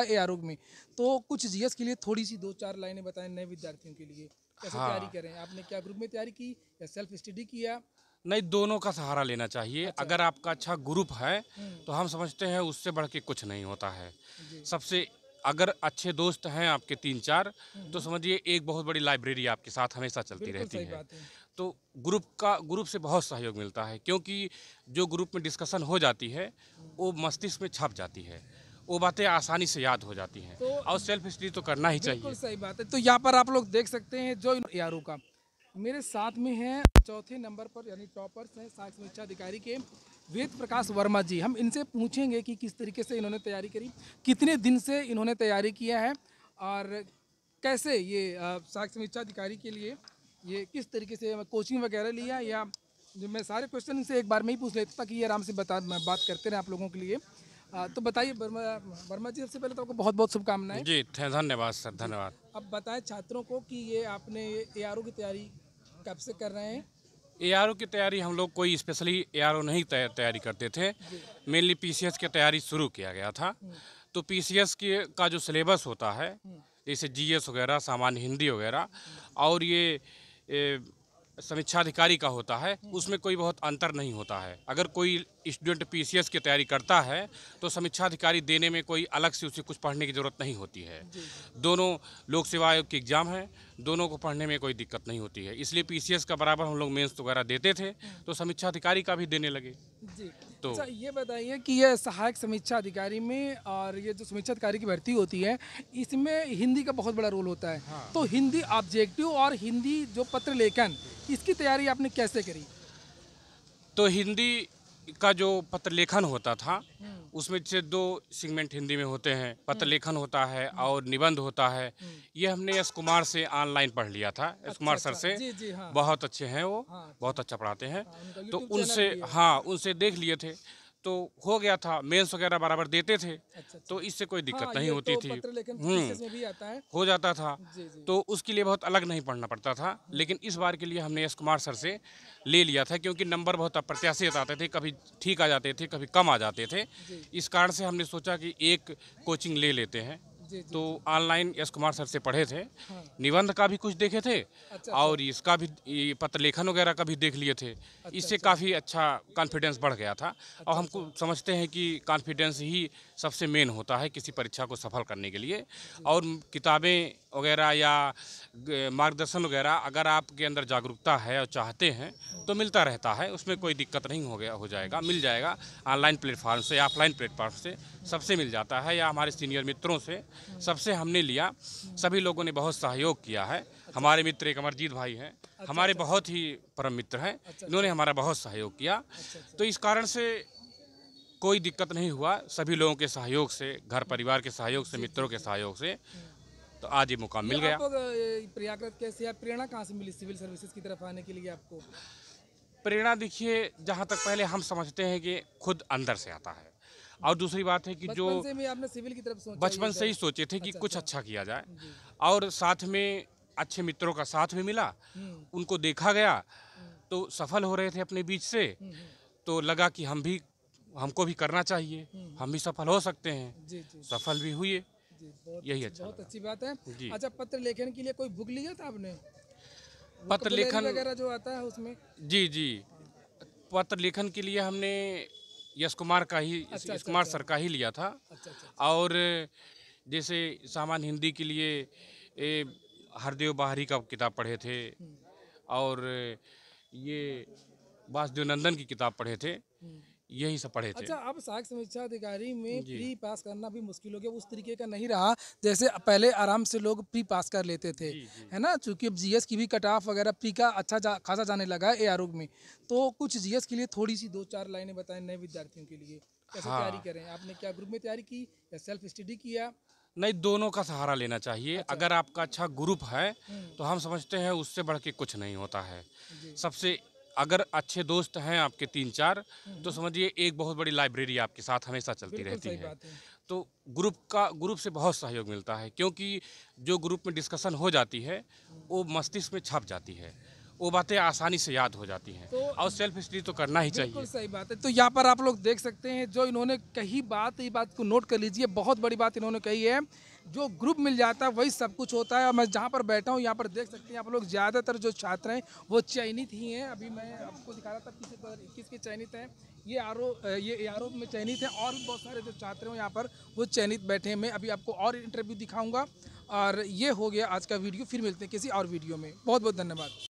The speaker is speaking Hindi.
ए आर में तो कुछ जीएस के लिए थोड़ी सी दो चार लाइनें बताएं नए विद्यार्थियों के लिए कैसे हाँ। तैयारी करें आपने क्या ग्रुप में तैयारी की या सेल्फ स्टडी किया नहीं दोनों का सहारा लेना चाहिए अच्छा। अगर आपका अच्छा ग्रुप है हम्म। तो हम समझते हैं उससे बढ़ के कुछ नहीं होता है सबसे अगर अच्छे दोस्त हैं आपके तीन चार हम्म। तो समझिए एक बहुत बड़ी लाइब्रेरी आपके साथ हमेशा चलती रहती है।, है तो ग्रुप का ग्रुप से बहुत सहयोग मिलता है क्योंकि जो ग्रुप में डिस्कशन हो जाती है हम्म। वो मस्तिष्क में छप जाती है वो बातें आसानी से याद हो जाती हैं तो और सेल्फ स्टडी तो करना ही चाहिए सही बात है तो यहाँ पर आप लोग देख सकते हैं जो यारों का मेरे साथ में हैं चौथे नंबर पर यानी टॉपर्स हैं साक्ष समीक्षा अधिकारी के वेद प्रकाश वर्मा जी हम इनसे पूछेंगे कि किस तरीके से इन्होंने तैयारी करी कितने दिन से इन्होंने तैयारी किया है और कैसे ये साक्ष समीक्षा अधिकारी के लिए ये किस तरीके से कोचिंग वगैरह लिया या मैं सारे क्वेश्चन इनसे एक बार में ही पूछ लेता ताकि ये आराम से बता बात करते रहें आप लोगों के लिए तो बताइए वर्मा जी सबसे पहले तो आपको बहुत बहुत शुभकामनाएं जी धन्यवाद सर धन्यवाद अब बताएं छात्रों को कि ये आपने ए आर की तैयारी कब से कर रहे हैं ए की तैयारी हम लोग कोई स्पेशली ए नहीं तैयारी करते थे मेनली पी की तैयारी शुरू किया गया था हम्म। तो पी के का जो सिलेबस होता है हम्म। जैसे एस वगैरह सामान्य हिंदी वगैरह हम्म। और ये समीक्षाधिकारी का होता है हम्म। उसमें कोई बहुत अंतर नहीं होता है अगर कोई स्टूडेंट पीसीएस की तैयारी करता है तो समीक्षाधिकारी देने में कोई अलग से उसे कुछ पढ़ने की ज़रूरत नहीं होती है दोनों लोक सेवा आयोग के एग्ज़ाम हैं दोनों को पढ़ने में कोई दिक्कत नहीं होती है इसलिए पीसीएस का बराबर हम लोग मेन्स वगैरह देते थे हम्म। तो समीक्षाधिकारी का भी देने लगे जी तो अच्छा, ये बताइए कि यह सहायक समीक्षा अधिकारी में और ये जो समीक्षा अधिकारी की भर्ती होती है इसमें हिंदी का बहुत बड़ा रोल होता है हाँ। तो हिंदी ऑब्जेक्टिव और हिंदी जो पत्र लेखन इसकी तैयारी आपने कैसे करी तो हिंदी का जो पत्र लेखन होता था हम्म। उसमें से दो सिगमेंट हिंदी में होते हैं हम्म। पत्र लेखन होता है हम्म। और निबंध होता है ये हमने यश कुमार से ऑनलाइन पढ़ लिया था यश अच्छा, कुमार सर अच्छा। से जी, जी, हाँ। बहुत अच्छे हैं वो हाँ, बहुत अच्छा पढ़ाते हैं हाँ, तो उनसे हाँ उनसे देख लिए थे तो हो गया था मेंस वगैरह बराबर देते थे अच्छा, अच्छा, तो इससे कोई दिक्कत हाँ, नहीं होती तो थी हम्म। हो जाता था जी, जी। तो उसके लिए बहुत अलग नहीं पढ़ना पड़ता था हम्म। लेकिन इस बार के लिए हमने यश कुमार सर से ले लिया था क्योंकि नंबर बहुत अप्रत्याशित आते थे कभी ठीक आ जाते थे कभी कम आ जाते थे इस कारण से हमने सोचा कि एक कोचिंग ले लेते हैं तो ऑनलाइन यश कुमार सर से पढ़े थे हाँ। निबंध का भी कुछ देखे थे अच्छा, और अच्छा। इसका भी पत्र लेखन वगैरह का भी देख लिए थे अच्छा, इससे अच्छा, काफ़ी अच्छा कॉन्फिडेंस बढ़ गया था अच्छा, और अच्छा। हमको समझते हैं कि कॉन्फिडेंस ही सबसे मेन होता है किसी परीक्षा को सफल करने के लिए और किताबें वगैरह या मार्गदर्शन वगैरह अगर आपके अंदर जागरूकता है और चाहते हैं तो मिलता रहता है उसमें कोई दिक्कत नहीं हो गया हो जाएगा मिल जाएगा ऑनलाइन प्लेटफॉर्म से ऑफलाइन प्लेटफॉर्म से सबसे मिल जाता है या हमारे सीनियर मित्रों से सबसे हमने लिया सभी लोगों ने बहुत सहयोग किया है हमारे मित्र एक अमरजीत भाई हैं अच्छा, अच्छा, हमारे अच्छा। बहुत ही परम मित्र हैं इन्होंने हमारा बहुत सहयोग किया तो इस कारण से कोई दिक्कत नहीं हुआ सभी लोगों के सहयोग से घर परिवार के सहयोग से मित्रों के सहयोग से हम्म। तो आज ये मुकाम मिल गया प्रयागराज कैसे प्रेरणा कहाँ से मिली सिविल सर्विसेज की तरफ आने के लिए आपको प्रेरणा देखिए जहाँ तक पहले हम समझते हैं कि खुद अंदर से आता है और दूसरी बात है कि जो बचपन से ही सोचे थे कि अच्छा, कुछ अच्छा।, अच्छा किया जाए और साथ में अच्छे मित्रों का साथ भी मिला हम्म। उनको देखा गया हम्म। तो सफल हो रहे थे अपने बीच से हम्म, तो लगा कि हम भी हमको भी करना चाहिए हम भी सफल हो सकते हैं सफल भी हुए यही अच्छा बहुत अच्छी बात है अच्छा पत्र लेखन के लिए कोई बुक लिया था आपने पत्र लेखन वगैरह जो आता है उसमें जी जी पत्र लेखन के लिए हमने यश कुमार का ही अच्छा, यश अच्छा, कुमार अच्छा, सर का ही लिया था अच्छा, अच्छा, अच्छा, और जैसे सामान्य हिंदी के लिए ए, हरदेव बाहरी का किताब पढ़े थे हम्म। और ये वासुदेव नंदन की किताब पढ़े थे हम्म। यही सब पढ़े अच्छा अब साक्ष समीक्षा अधिकारी में प्री पास करना भी मुश्किल हो गया उस तरीके का नहीं रहा जैसे पहले आराम से लोग प्री पास कर लेते थे जी, जी। है ना चूंकि अब जीएस की भी कट ऑफ वगैरह प्री का अच्छा जा, खासा जाने लगा है ए में तो कुछ जीएस के लिए थोड़ी सी दो चार लाइनें बताएं नए विद्यार्थियों के लिए कैसे हाँ। तैयारी करें आपने क्या ग्रुप में तैयारी की या सेल्फ स्टडी किया नहीं दोनों का सहारा लेना चाहिए अच्छा। अगर आपका अच्छा ग्रुप है हम्म। तो हम समझते हैं उससे बढ़ के कुछ नहीं होता है सबसे अगर अच्छे दोस्त हैं आपके तीन चार हम्म। तो समझिए एक बहुत बड़ी लाइब्रेरी आपके साथ हमेशा चलती रहती है।, है तो ग्रुप का ग्रुप से बहुत सहयोग मिलता है क्योंकि जो ग्रुप में डिस्कशन हो जाती है हम्म। वो मस्तिष्क में छप जाती है वो बातें आसानी से याद हो जाती हैं तो और सेल्फ स्टडी तो करना ही चाहिए सही बात है तो यहाँ पर आप लोग देख सकते हैं जो इन्होंने कही बात ये बात को नोट कर लीजिए बहुत बड़ी बात इन्होंने कही है जो ग्रुप मिल जाता है वही सब कुछ होता है और मैं जहाँ पर बैठा हूँ यहाँ पर देख सकते हैं आप लोग ज़्यादातर जो छात्र हैं वो चयनित ही हैं अभी मैं आपको दिखा रहा था किसी पर किसके के चयनित हैं ये आर ये आर में चयनित हैं और भी बहुत सारे जो छात्र हैं यहाँ पर वो चयनित बैठे हैं मैं अभी आपको और इंटरव्यू दिखाऊँगा और ये हो गया आज का वीडियो फिर मिलते हैं किसी और वीडियो में बहुत बहुत धन्यवाद